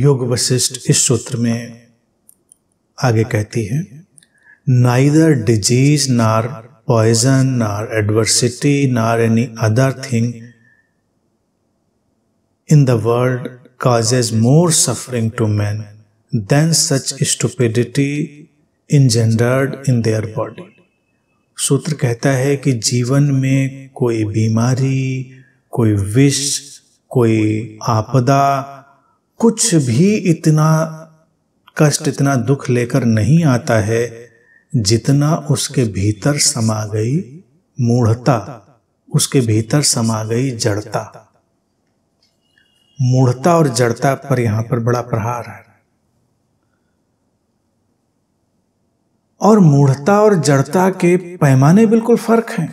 योग वशिष्ठ इस सूत्र में आगे कहती है neither disease nor poison nor adversity nor any other thing in the world causes more suffering to man than such stupidity engendered in their body सूत्र कहता है कि जीवन में कोई बीमारी कोई विष कोई आपदा कुछ भी इतना कष्ट इतना दुख लेकर नहीं आता है जितना उसके भीतर समा गई मूढ़ता उसके भीतर समा गई जड़ता मूढ़ता और जड़ता पर यहां पर बड़ा प्रहार है और मूढ़ता और जड़ता के पैमाने बिल्कुल फर्क हैं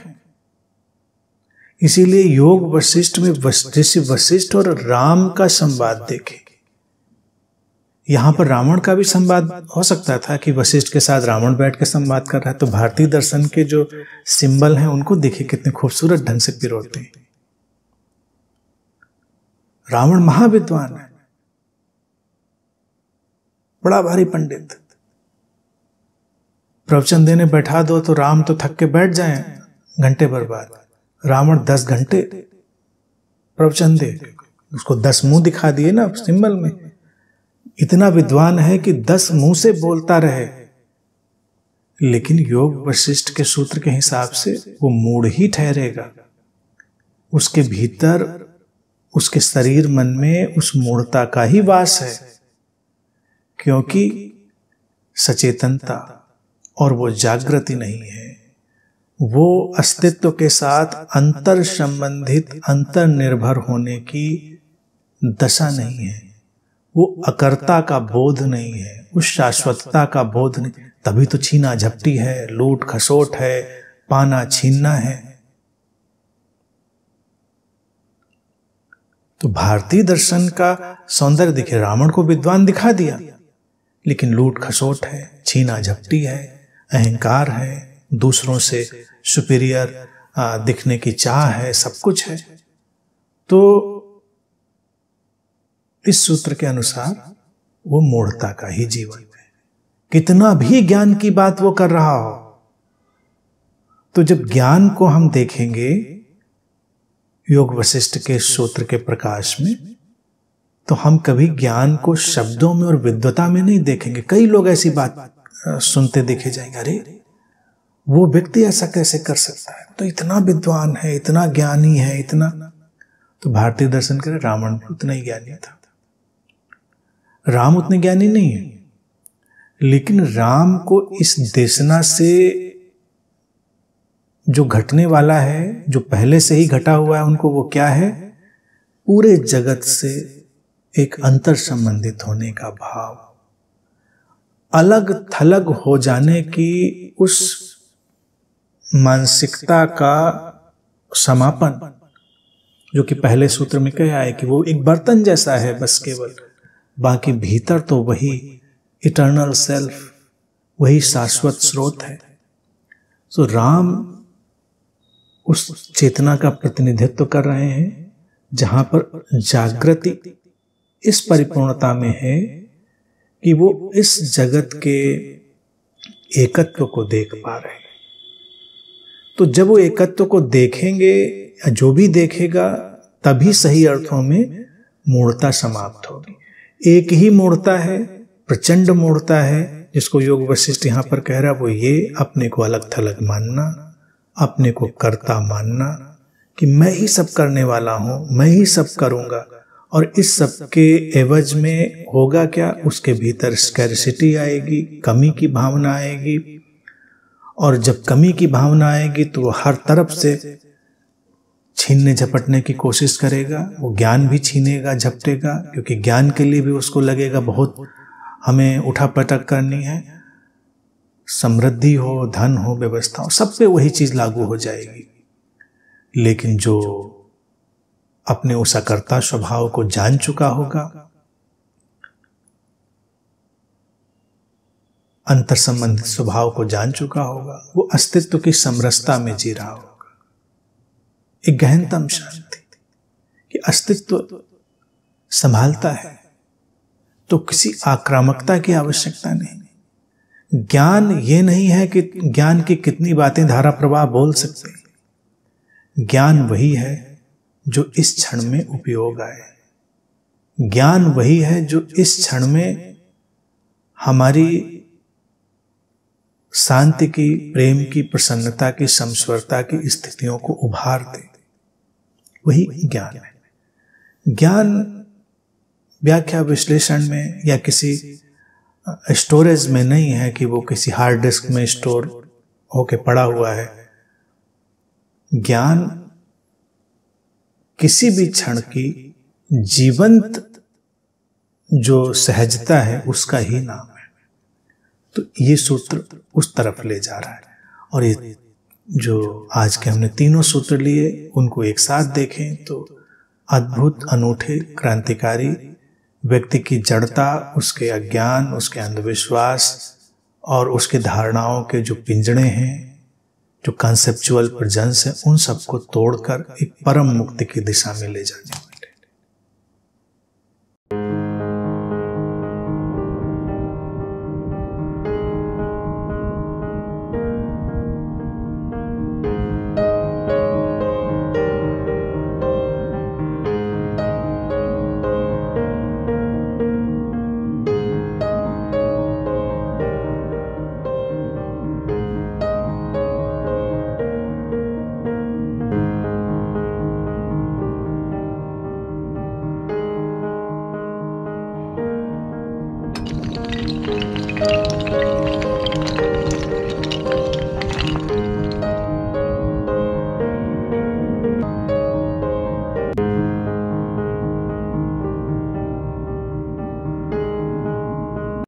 इसीलिए योग वशिष्ठ में ऋषि वशिष्ठ और राम का संवाद देखें यहाँ पर रावण का भी संवाद हो सकता था कि वशिष्ठ के साथ रावण बैठ के संवाद कर रहा है तो भारतीय दर्शन के जो सिंबल हैं उनको देखिए कितने खूबसूरत ढंग से पिरोते हैं रावण महाविद्वान है बड़ा भारी पंडित प्रवचन देने बैठा दो तो राम तो थक के बैठ जाए घंटे भर बाद रावण दस घंटे प्रवचन दे उसको दस मुंह दिखा दिए ना सिंबल में इतना विद्वान है कि दस मुंह से बोलता रहे लेकिन योग वशिष्ठ के सूत्र के हिसाब से वो मूड ही ठहरेगा उसके भीतर उसके शरीर मन में उस मूर्ता का ही वास है क्योंकि सचेतनता और वो जागृति नहीं है वो अस्तित्व के साथ अंतर संबंधित अंतर निर्भर होने की दशा नहीं है वो अकर्ता का बोध नहीं है उस शाश्वतता का बोध नहीं तभी तो छीना झपटी है लूट खसोट है पाना छीनना है तो भारतीय दर्शन का सौंदर्य दिखे रावण को विद्वान दिखा दिया लेकिन लूट खसोट है छीना झपटी है अहंकार है दूसरों से सुपीरियर दिखने की चाह है सब कुछ है तो इस सूत्र के अनुसार वो मूढ़ता का ही जीवन है कितना भी ज्ञान की बात वो कर रहा हो तो जब ज्ञान को हम देखेंगे योग वशिष्ठ के सूत्र के प्रकाश में तो हम कभी ज्ञान को शब्दों में और विद्वता में नहीं देखेंगे कई लोग ऐसी बात सुनते देखे जाएंगे अरे वो व्यक्ति ऐसा कैसे कर सकता है तो इतना विद्वान है इतना ज्ञानी है इतना तो भारतीय दर्शन करे रावण भी उतना ही ज्ञानी था राम उतने ज्ञानी नहीं है लेकिन राम को इस देशना से जो घटने वाला है जो पहले से ही घटा हुआ है उनको वो क्या है पूरे जगत से एक अंतर संबंधित होने का भाव अलग थलग हो जाने की उस मानसिकता का समापन जो कि पहले सूत्र में कह है कि वो एक बर्तन जैसा है बस केवल बाकी भीतर तो वही इटर्नल सेल्फ वही शाश्वत स्रोत है तो राम उस चेतना का प्रतिनिधित्व कर रहे हैं जहां पर जागृति इस परिपूर्णता में है कि वो इस जगत के एकत्व को देख पा रहे हैं तो जब वो एकत्व को देखेंगे या जो भी देखेगा तभी सही अर्थों में मूर्ता समाप्त होगी एक ही मोड़ता है प्रचंड मोड़ता है जिसको योग वशिष्ठ यहाँ पर कह रहा है वो ये अपने को अलग थलग मानना अपने को करता मानना कि मैं ही सब करने वाला हूँ मैं ही सब करूँगा और इस सब के एवज में होगा क्या उसके भीतर स्कैरसिटी आएगी कमी की भावना आएगी और जब कमी की भावना आएगी तो वो हर तरफ से छीनने झपटने की कोशिश करेगा वो ज्ञान भी छीनेगा झपटेगा क्योंकि ज्ञान के लिए भी उसको लगेगा बहुत हमें उठा पटक करनी है समृद्धि हो धन हो व्यवस्था हो सब पे वही चीज़ लागू हो जाएगी लेकिन जो अपने उस अकर्ता स्वभाव को जान चुका होगा अंतर संबंधित स्वभाव को जान चुका होगा वो अस्तित्व की समरसता में जी रहा होगा एक गहनतम शांति कि अस्तित्व संभालता है तो किसी आक्रामकता की आवश्यकता नहीं ज्ञान ये नहीं है कि ज्ञान की कितनी बातें धारा प्रवाह बोल सकते हैं ज्ञान वही है जो इस क्षण में उपयोग आए ज्ञान वही है जो इस क्षण में हमारी शांति की प्रेम की प्रसन्नता की समस्वरता की स्थितियों को उभार दे वही ज्ञान है ज्ञान व्याख्या विश्लेषण में या किसी स्टोरेज में नहीं है कि वो किसी हार्ड डिस्क में स्टोर होके पड़ा हुआ है ज्ञान किसी भी क्षण की जीवंत जो सहजता है उसका ही नाम है तो ये सूत्र उस तरफ ले जा रहा है और ये जो आज के हमने तीनों सूत्र लिए उनको एक साथ देखें तो अद्भुत अनूठे क्रांतिकारी व्यक्ति की जड़ता उसके अज्ञान उसके अंधविश्वास और उसके धारणाओं के जो पिंजड़े हैं जो कंसेप्चुअल प्रजेंस हैं उन सबको तोड़कर एक परम मुक्ति की दिशा में ले जाने